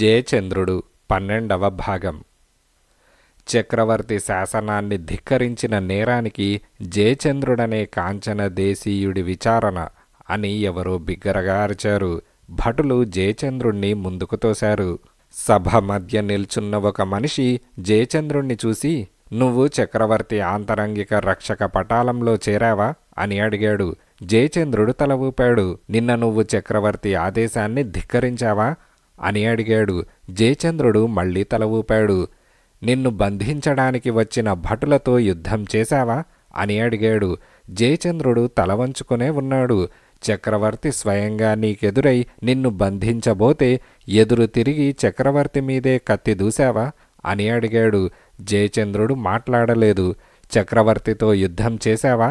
జయచంద్రుడు పన్నెండవ భాగం చక్రవర్తి శాసనాన్ని ధిక్కరించిన నేరానికి జయచంద్రుడనే కాంచన దేశీయుడి విచారణ అని ఎవరో బిగ్గరగా అరిచారు భటులు జయచంద్రుణ్ణి ముందుకు తోశారు సభ మధ్య నిల్చున్న ఒక మనిషి జయచంద్రుణ్ణి చూసి నువ్వు చక్రవర్తి ఆంతరంగిక రక్షక పటాలంలో చేరావా అని అడిగాడు జయచంద్రుడు తల ఊపాడు నిన్న నువ్వు చక్రవర్తి ఆదేశాన్ని ధిక్కరించావా అని అడిగాడు జయచంద్రుడు మళ్ళీ తల ఊపాడు నిన్ను బంధించడానికి వచ్చిన భటులతో యుద్ధం చేశావా అని అడిగాడు జయచంద్రుడు తల వంచుకునే ఉన్నాడు చక్రవర్తి స్వయంగా నీకెదురై నిన్ను బంధించబోతే ఎదురు తిరిగి చక్రవర్తి మీదే కత్తి దూశావా అని అడిగాడు జయచంద్రుడు మాట్లాడలేదు చక్రవర్తితో యుద్ధం చేశావా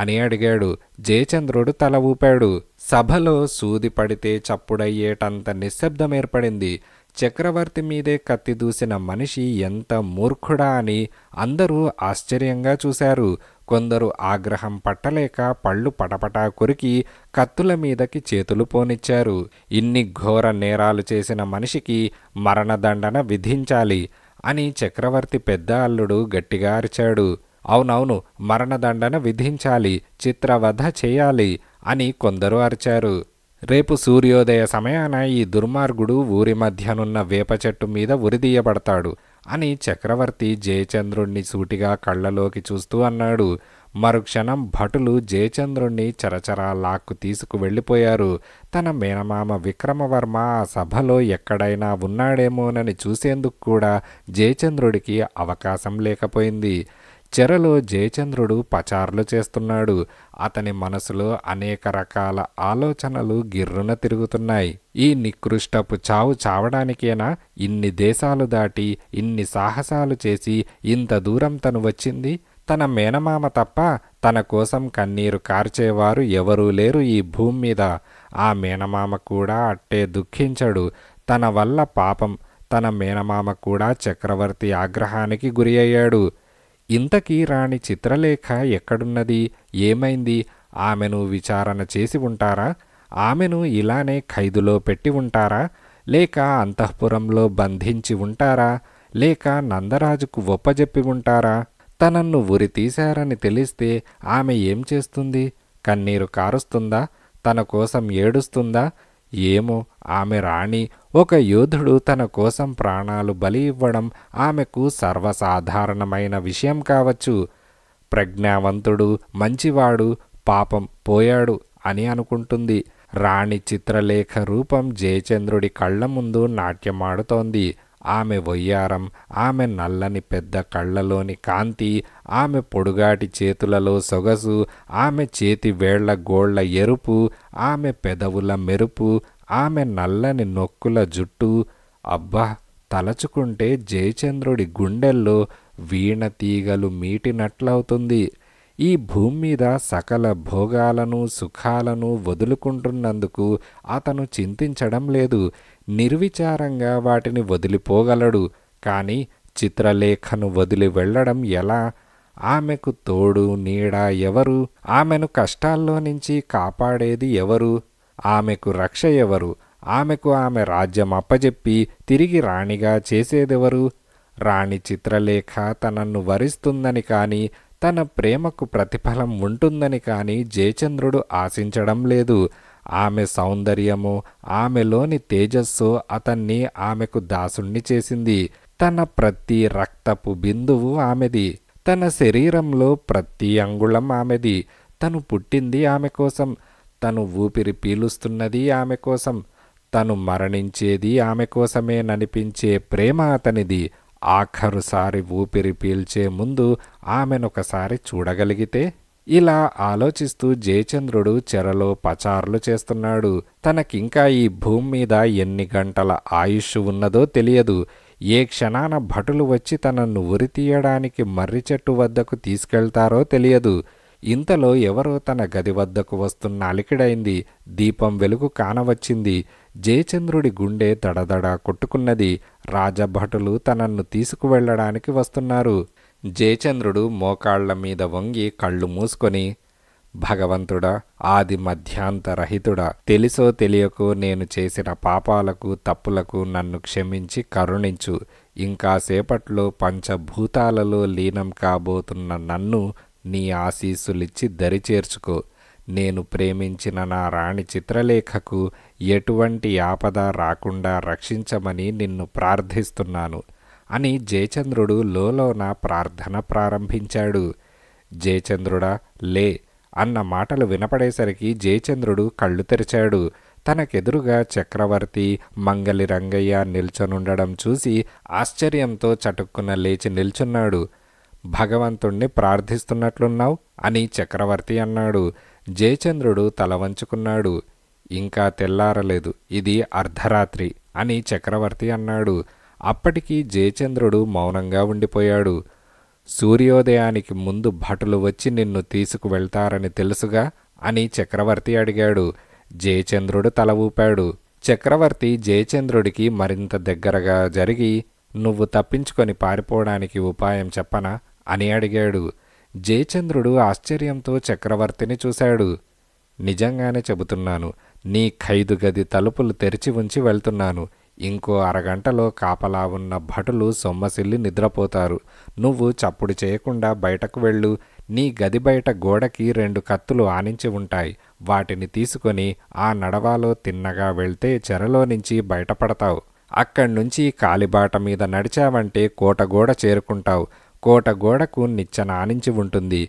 అని అడిగాడు జయచంద్రుడు తల ఊపాడు సభలో సూది పడితే చప్పుడయ్యేటంత నిశ్శబ్దం ఏర్పడింది చక్రవర్తి మీదే కత్తి దూసిన మనిషి ఎంత మూర్ఖుడా అని అందరూ ఆశ్చర్యంగా చూశారు కొందరు ఆగ్రహం పట్టలేక పళ్ళు పటపటా కొరికి కత్తుల మీదకి చేతులు పోనిచ్చారు ఇన్ని ఘోర నేరాలు చేసిన మనిషికి మరణదండన విధించాలి అని చక్రవర్తి పెద్ద అల్లుడు గట్టిగా అరిచాడు అవునవును మరణదండన విధించాలి చిత్రవధ చేయాలి అని కొందరు అరిచారు రేపు సూర్యోదయ సమయాన ఈ దుర్మార్గుడు ఊరి మధ్యనున్న వేప చెట్టు మీద ఉరిదీయబడతాడు అని చక్రవర్తి జయచంద్రుణ్ణి సూటిగా కళ్ళలోకి చూస్తూ అన్నాడు మరుక్షణం భటులు జయచంద్రుణ్ణి చరచరా లాక్కు తీసుకు వెళ్ళిపోయారు తన మేనమామ విక్రమవర్మ ఆ సభలో ఎక్కడైనా ఉన్నాడేమోనని చూసేందుకు కూడా జయచంద్రుడికి అవకాశం లేకపోయింది చెరలో జయచంద్రుడు పచారులు చేస్తున్నాడు అతని మనసులో అనేక రకాల ఆలోచనలు గిర్రున తిరుగుతున్నాయి ఈ నికృష్టపు చావు చావడానికేనా ఇన్ని దేశాలు దాటి ఇన్ని సాహసాలు చేసి ఇంత దూరం తను వచ్చింది తన మేనమామ తప్ప తన కోసం కన్నీరు కార్చేవారు ఎవరూ లేరు ఈ భూమి మీద ఆ మేనమామ కూడా అట్టే దుఃఖించడు తన వల్ల పాపం తన మేనమామ కూడా చక్రవర్తి ఆగ్రహానికి గురి అయ్యాడు ఇంతకీ రాణి చిత్రలేఖ ఎక్కడున్నది ఏమైంది ఆమెను విచారణ చేసి ఉంటారా ఆమెను ఇలానే ఖైదులో పెట్టి ఉంటారా లేక అంతఃపురంలో బంధించి ఉంటారా లేక నందరాజుకు ఒప్పజెప్పి ఉంటారా తనన్ను ఉరి తీశారని తెలిస్తే ఆమె ఏం చేస్తుంది కన్నీరు కారుస్తుందా తన కోసం ఏడుస్తుందా ఏమో ఆమె రాణి ఒక యోధుడు తన కోసం ప్రాణాలు బలి ఇవ్వడం ఆమెకు సర్వసాధారణమైన విషయం కావచ్చు ప్రజ్ఞావంతుడు మంచివాడు పాపం పోయాడు అని అనుకుంటుంది రాణి చిత్రలేఖ రూపం జయచంద్రుడి కళ్ళ ముందు నాట్యమాడుతోంది ఆమె వయ్యారం ఆమె నల్లని పెద్ద కళ్ళలోని కాంతి ఆమె పొడుగాటి చేతులలో సొగసు ఆమె చేతి వేళ్ల గోళ్ల ఎరుపు ఆమె పెదవుల మెరుపు ఆమె నల్లని నొక్కుల జుట్టు అబ్బా తలచుకుంటే జయచంద్రుడి గుండెల్లో వీణ తీగలు మీటినట్లవుతుంది ఈ భూమి మీద సకల భోగాలను సుఖాలను వదులుకుంటున్నందుకు అతను చింతించడం లేదు నిర్విచారంగా వాటిని వదిలిపోగలడు కానీ చిత్రలేఖను వదిలి వెళ్ళడం ఎలా ఆమెకు తోడు నీడ ఎవరు ఆమెను కష్టాల్లో నుంచి కాపాడేది ఎవరు ఆమెకు రక్ష ఎవరు ఆమెకు ఆమె రాజ్యం అప్పజెప్పి తిరిగి రాణిగా చేసేదెవరు రాణి చిత్రలేఖ తనను వరిస్తుందని కానీ తన ప్రేమకు ప్రతిఫలం ఉంటుందని కానీ జయచంద్రుడు ఆశించడం లేదు ఆమె సౌందర్యము ఆమెలోని తేజస్సు అతన్ని ఆమెకు దాసుణ్ణి చేసింది తన ప్రతి రక్తపు బిందువు ఆమెది తన శరీరంలో ప్రతి అంగుళం ఆమెది తను పుట్టింది ఆమె కోసం తను ఊపిరి పీలుస్తున్నది ఆమె కోసం తను మరణించేది ఆమె కోసమేననిపించే ప్రేమ అతనిది ఆఖరుసారి ఊపిరి పీల్చే ముందు ఆమెనొకసారి చూడగలిగితే ఇలా ఆలోచిస్తూ జయచంద్రుడు చెరలో పచారులు చేస్తున్నాడు తనకింకా ఈ భూమి మీద ఎన్ని గంటల ఆయుష్ ఉన్నదో తెలియదు ఏ క్షణాన భటులు వచ్చి తనను ఉరితీయడానికి మర్రి చెట్టు వద్దకు తీసుకెళ్తారో తెలియదు ఇంతలో ఎవరో తన గది వద్దకు వస్తున్న అలికిడైంది దీపం వెలుగు కానవచ్చింది జయచంద్రుడి గుండె దడదడ కొట్టుకున్నది రాజభటులు తనన్ను తీసుకువెళ్లడానికి వస్తున్నారు జయచంద్రుడు మోకాళ్ల మీద వంగి కళ్ళు మూసుకొని భగవంతుడా ఆది మధ్యాంతరహితుడా తెలుసో తెలియకో నేను చేసిన పాపాలకు తప్పులకు నన్ను క్షమించి కరుణించు ఇంకా సేపట్లో పంచభూతాలలో లీనం కాబోతున్న నన్ను నీ ఆశీస్సులిచ్చి దరిచేర్చుకో నేను ప్రేమించిన నా రాణి చిత్రలేఖకు ఎటువంటి ఆపద రాకుండా రక్షించమని నిన్ను ప్రార్థిస్తున్నాను అని జయచంద్రుడు లోలోన ప్రార్థన ప్రారంభించాడు జయచంద్రుడా లే అన్న మాటలు వినపడేసరికి జయచంద్రుడు కళ్ళు తెరిచాడు తనకెదురుగా చక్రవర్తి మంగలి రంగయ్య నిల్చనుండడం చూసి ఆశ్చర్యంతో చటుక్కున లేచి నిల్చున్నాడు భగవంతుణ్ణి ప్రార్థిస్తున్నట్లున్నావు అని చక్రవర్తి అన్నాడు జయచంద్రుడు తల వంచుకున్నాడు ఇంకా తెల్లారలేదు ఇది అర్ధరాత్రి అని చక్రవర్తి అన్నాడు అప్పటికి జయచంద్రుడు మౌనంగా ఉండిపోయాడు సూర్యోదయానికి ముందు భటులు వచ్చి నిన్ను తీసుకువెళ్తారని తెలుసుగా అని చక్రవర్తి అడిగాడు జయచంద్రుడు తల ఊపాడు చక్రవర్తి జయచంద్రుడికి మరింత దగ్గరగా జరిగి నువ్వు తప్పించుకొని పారిపోవడానికి ఉపాయం చెప్పనా అని అడిగాడు జయచంద్రుడు ఆశ్చర్యంతో చక్రవర్తిని చూశాడు నిజంగానే చెబుతున్నాను నీ ఖైదు గది తలుపులు తెరిచి ఉంచి వెళ్తున్నాను ఇంకో అరగంటలో కాపలా ఉన్న భటులు సొమ్మసిల్లి నిద్రపోతారు నువ్వు చప్పుడు చేయకుండా బయటకు వెళ్ళు నీ గది బయట గోడకి రెండు కత్తులు ఆనించి ఉంటాయి వాటిని తీసుకొని ఆ నడవాలో తిన్నగా వెళ్తే చెరలో నుంచి బయటపడతావు అక్కడ్నుంచి కాలిబాట మీద నడిచావంటే కోటగోడ చేరుకుంటావు కోట గోడకు నిచ్చనానించి ఉంటుంది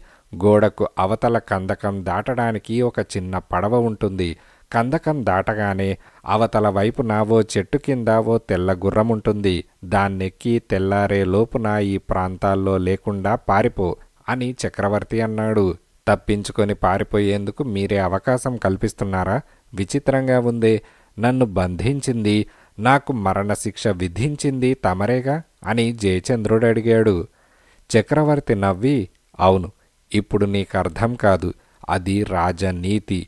గోడకు అవతల కందకం దాటడానికి ఒక చిన్న పడవ ఉంటుంది కందకం దాటగానే అవతల వైపున ఓ చెట్టు కింద ఓ తెల్ల గుర్రం ఉంటుంది దాన్నెక్కి తెల్లారే లోపున ఈ ప్రాంతాల్లో లేకుండా పారిపో అని చక్రవర్తి అన్నాడు తప్పించుకొని పారిపోయేందుకు మీరే అవకాశం కల్పిస్తున్నారా విచిత్రంగా ఉందే నన్ను బంధించింది నాకు మరణశిక్ష విధించింది తమరేగా అని జయచంద్రుడు అడిగాడు చక్రవర్తి నవ్వి అవును ఇప్పుడు నీకు అర్థం కాదు అది రాజనీతి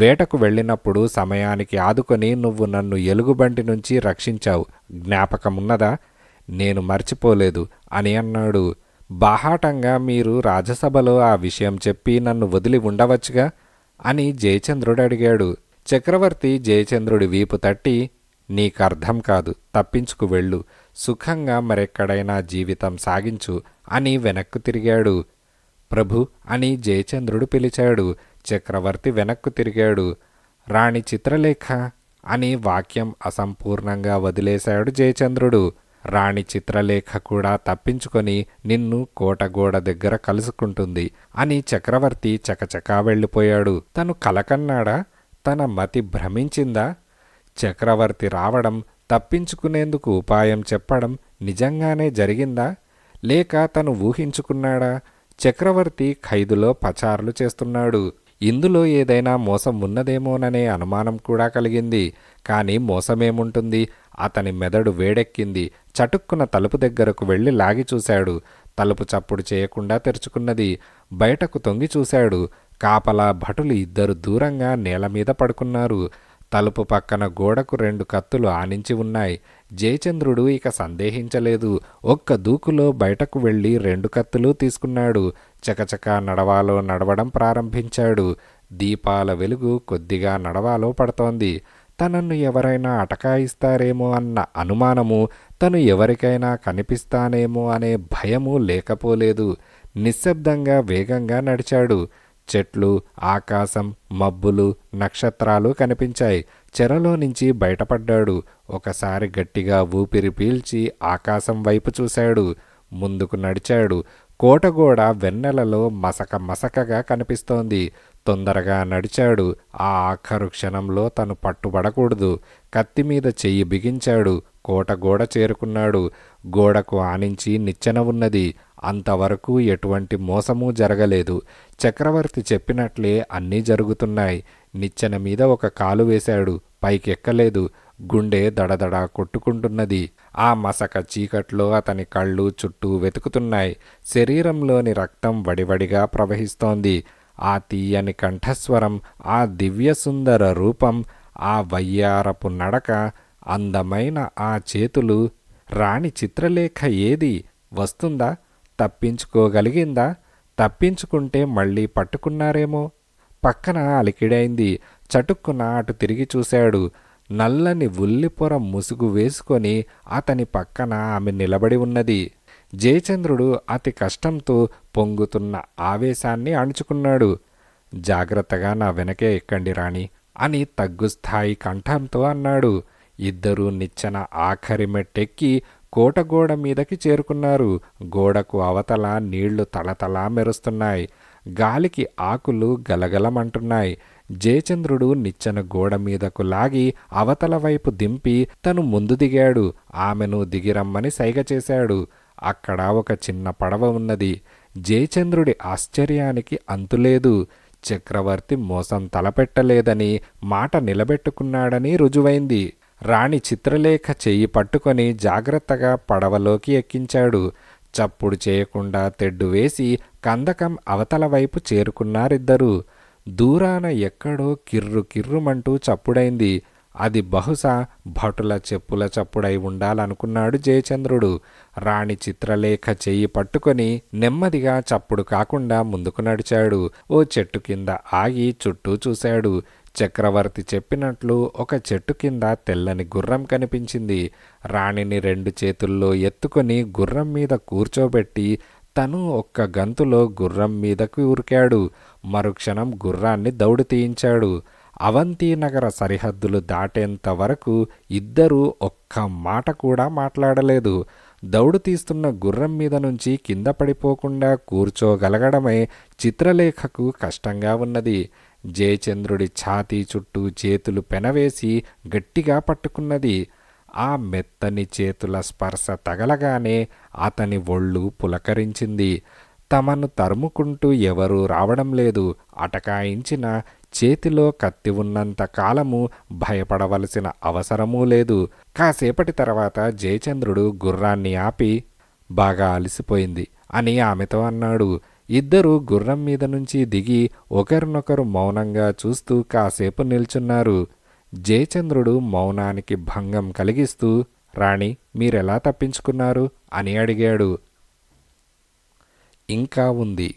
వేటకు వెళ్ళినప్పుడు సమయానికి ఆదుకొని నువ్వు నన్ను ఎలుగుబంటి నుంచి రక్షించావు జ్ఞాపకమున్నదా నేను మర్చిపోలేదు అని అన్నాడు బాహాటంగా మీరు రాజసభలో ఆ విషయం చెప్పి నన్ను వదిలి ఉండవచ్చుగా అని జయచంద్రుడు అడిగాడు చక్రవర్తి జయచంద్రుడి వీపు తట్టి నీకర్థం కాదు తప్పించుకు వెళ్ళు సుఖంగా మరెక్కడైనా జీవితం సాగించు అని వెనక్కు తిరిగాడు ప్రభు అని జయచంద్రుడు పిలిచాడు చక్రవర్తి వెనక్కు తిరిగాడు రాణి చిత్రలేఖ అని వాక్యం అసంపూర్ణంగా వదిలేశాడు జయచంద్రుడు రాణి చిత్రలేఖ కూడా తప్పించుకొని నిన్ను కోటగోడ దగ్గర కలుసుకుంటుంది అని చక్రవర్తి చకచకా వెళ్ళిపోయాడు తను కలకన్నాడా తన మతి భ్రమించిందా చక్రవర్తి రావడం తప్పించుకునేందుకు ఉపాయం చెప్పడం నిజంగానే జరిగిందా లేక తను ఊహించుకున్నాడా చక్రవర్తి ఖైదులో పచారులు చేస్తున్నాడు ఇందులో ఏదైనా మోసం ఉన్నదేమోననే అనుమానం కూడా కలిగింది కానీ మోసమేముంటుంది అతని మెదడు వేడెక్కింది చటుక్కున తలుపు దగ్గరకు వెళ్ళి లాగి చూశాడు తలుపు చప్పుడు చేయకుండా తెరుచుకున్నది బయటకు తొంగి చూశాడు కాపలా భటులు ఇద్దరు దూరంగా నేల మీద పడుకున్నారు తలుపు పక్కన గోడకు రెండు కత్తులు ఆనించి ఉన్నాయి జయచంద్రుడు ఇక సందేహించలేదు ఒక్క దూకులో బయటకు వెళ్ళి రెండు కత్తులు తీసుకున్నాడు చకచక నడవాలో నడవడం ప్రారంభించాడు దీపాల వెలుగు కొద్దిగా నడవాలో పడుతోంది తనను ఎవరైనా అటకాయిస్తారేమో అన్న అనుమానము తను ఎవరికైనా కనిపిస్తానేమో అనే భయము లేకపోలేదు నిశ్శబ్దంగా వేగంగా నడిచాడు చెట్లు ఆకాశం మబ్బులు నక్షత్రాలు కనిపించాయి చెరలో నుంచి బయటపడ్డాడు ఒకసారి గట్టిగా ఊపిరి పీల్చి ఆకాశం వైపు చూశాడు ముందుకు నడిచాడు కోటగోడ వెన్నెలలో మసక మసకగా కనిపిస్తోంది తొందరగా నడిచాడు ఆ ఆఖరు క్షణంలో తను పట్టుబడకూడదు కత్తి మీద చెయ్యి బిగించాడు కోట గోడ చేరుకున్నాడు గోడకు ఆనించి నిచ్చెన ఉన్నది అంతవరకు ఎటువంటి మోసమూ జరగలేదు చక్రవర్తి చెప్పినట్లే అన్నీ జరుగుతున్నాయి నిచ్చెన మీద ఒక కాలు వేశాడు పైకెక్కలేదు గుండె దడదడ కొట్టుకుంటున్నది ఆ మసక చీకట్లో అతని కళ్ళు చుట్టూ వెతుకుతున్నాయి శరీరంలోని రక్తం వడివడిగా ప్రవహిస్తోంది ఆ తీయని కంఠస్వరం ఆ దివ్యసుందర రూపం ఆ వయ్యారపు నడక అందమైన ఆ చేతులు రాణి చిత్రలేఖ ఏది వస్తుందా తప్పించుకోగలిగిందా తప్పించుకుంటే మళ్ళీ పట్టుకున్నారేమో పక్కన అలికిడైంది చటుక్కున అటు తిరిగి చూశాడు నల్లని ఉల్లిపొర ముసుగు వేసుకొని అతని పక్కన ఆమె నిలబడి ఉన్నది జయచంద్రుడు అతి కష్టంతో పొంగుతున్న ఆవేశాన్ని అణుచుకున్నాడు జాగ్రత్తగా నా వెనకే ఎక్కండి రాణి అని తగ్గుస్థాయి కంఠంతో అన్నాడు ఇద్దరూ నిచ్చెన ఆఖరి మెట్టెక్కి కోటగోడ మీదకి చేరుకున్నారు గోడకు అవతల నీళ్లు తలతలా మెరుస్తున్నాయి గాలికి ఆకులు గలగలమంటున్నాయి జయచంద్రుడు నిచ్చెన గోడ మీదకు లాగి అవతల వైపు దింపి తను ముందు దిగాడు ఆమెను దిగిరమ్మని సైగ చేశాడు అక్కడ ఒక చిన్న పడవ ఉన్నది జయచంద్రుడి ఆశ్చర్యానికి అంతులేదు చక్రవర్తి మోసం తలపెట్టలేదని మాట నిలబెట్టుకున్నాడని రుజువైంది రాణి చిత్రలేఖ చెయ్యి పట్టుకొని జాగ్రత్తగా పడవలోకి ఎక్కించాడు చప్పుడు చేయకుండా తెడ్డు వేసి కందకం అవతల వైపు చేరుకున్నారిద్దరూ దూరాన ఎక్కడో కిర్రు కిర్రుమంటూ చప్పుడైంది అది బహుశా భటుల చెప్పుల చప్పుడై ఉండాలనుకున్నాడు జయచంద్రుడు రాణి చిత్రలేఖ చెయ్యి పట్టుకొని నెమ్మదిగా చప్పుడు కాకుండా ముందుకు నడిచాడు ఓ చెట్టు కింద ఆగి చుట్టూ చూశాడు చక్రవర్తి చెప్పినట్లు ఒక చెట్టు కింద తెల్లని గుర్రం కనిపించింది రాణిని రెండు చేతుల్లో ఎత్తుకొని గుర్రం మీద కూర్చోబెట్టి తను ఒక్క గంతులో గుర్రం మీదకు ఉరికాడు మరుక్షణం గుర్రాన్ని దౌడు తీయించాడు అవంతి నగర సరిహద్దులు దాటేంత వరకు ఇద్దరూ ఒక్క మాట కూడా మాట్లాడలేదు దౌడు తీస్తున్న గుర్రం మీద నుంచి కింద పడిపోకుండా కూర్చోగలగడమే చిత్రలేఖకు కష్టంగా ఉన్నది జయచంద్రుడి ఛాతీ చుట్టూ చేతులు పెనవేసి గట్టిగా పట్టుకున్నది ఆ మెత్తని చేతుల స్పర్శ తగలగానే అతని ఒళ్ళు పులకరించింది తమను తరుముకుంటూ ఎవరూ రావడం లేదు అటకాయించిన చేతిలో కత్తి ఉన్నంత కాలము భయపడవలసిన అవసరమూ లేదు కాసేపటి తర్వాత జయచంద్రుడు గుర్రాన్ని ఆపి బాగా అలసిపోయింది అని ఆమెతో అన్నాడు ఇద్దరూ గుర్రం మీద నుంచి దిగి ఒకరినొకరు మౌనంగా చూస్తూ కాసేపు నిల్చున్నారు జయచంద్రుడు మౌనానికి భంగం కలిగిస్తూ రాణి మీరెలా తప్పించుకున్నారు అని అడిగాడు ఇంకా ఉంది